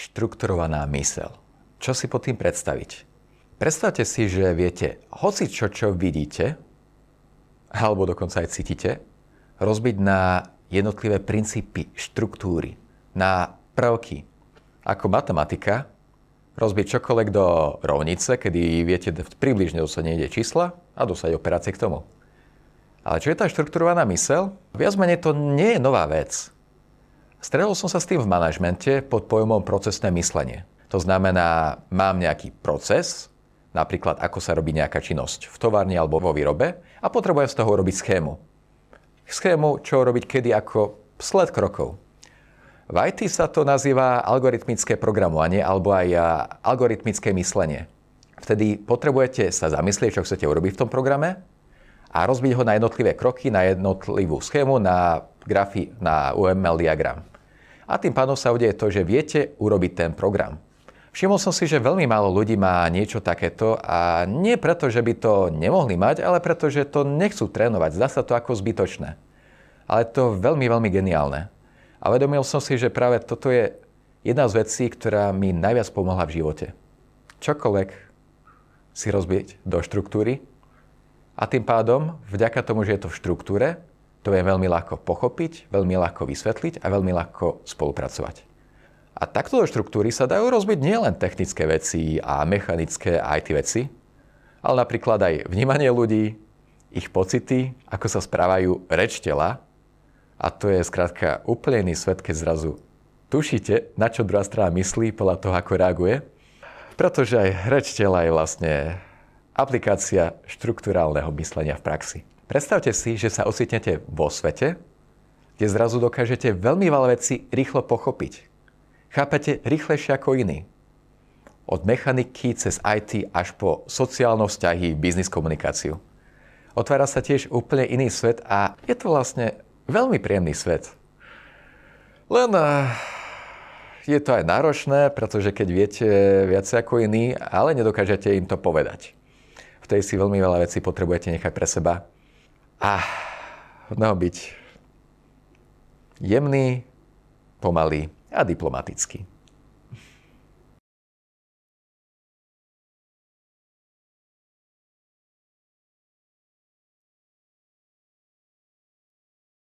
štrukturovaná mysel. Čo si pod tým predstaviť? Predstavte si, že viete hoci čo, čo vidíte, alebo dokonca aj cítite, rozbiť na jednotlivé princípy, štruktúry, na prvky. Ako matematika, rozbiť čokoľvek do rovnice, kedy viete približne sa nejde čísla a dosať operácie k tomu. Ale čo je tá štrukturovaná mysel? Viac menej to nie je nová vec. Stredol som sa s tým v manažmente pod pojmom procesné myslenie. To znamená, mám nejaký proces, napríklad ako sa robí nejaká činnosť v továrni alebo vo výrobe a potrebujem z toho robiť schému. Schému, čo robiť kedy ako sled krokov. V IT sa to nazýva algoritmické programovanie alebo aj algoritmické myslenie. Vtedy potrebujete sa zamyslieť, čo chcete urobiť v tom programe, a rozbiť ho na jednotlivé kroky, na jednotlivú schému, na grafy, na UML diagram. A tým pádom sa udeje to, že viete urobiť ten program. Všimol som si, že veľmi málo ľudí má niečo takéto a nie preto, že by to nemohli mať, ale preto, že to nechcú trénovať. Zdá sa to ako zbytočné. Ale to veľmi, veľmi geniálne. A vedomil som si, že práve toto je jedna z vecí, ktorá mi najviac pomohla v živote. Čokoľvek si rozbiť do štruktúry, a tým pádom, vďaka tomu, že je to v štruktúre, to je veľmi ľahko pochopiť, veľmi ľahko vysvetliť a veľmi ľahko spolupracovať. A takto do štruktúry sa dajú rozbiť nielen technické veci a mechanické a IT veci, ale napríklad aj vnímanie ľudí, ich pocity, ako sa správajú reč tela. A to je zkrátka úplne iný svet, keď zrazu tušíte, na čo druhá strana myslí podľa toho, ako reaguje. Pretože aj reč tela je vlastne Aplikácia štruktúrálneho myslenia v praxi. Predstavte si, že sa ocitnete vo svete, kde zrazu dokážete veľmi veľa veci rýchlo pochopiť. Chápete rýchlejšie ako iní. Od mechaniky cez IT až po sociálne vzťahy, biznis komunikáciu. Otvára sa tiež úplne iný svet a je to vlastne veľmi príjemný svet. Len eh, je to aj náročné, pretože keď viete viac ako iní, ale nedokážete im to povedať tej si veľmi veľa vecí potrebujete nechať pre seba. A hodného byť jemný, pomalý a diplomatický.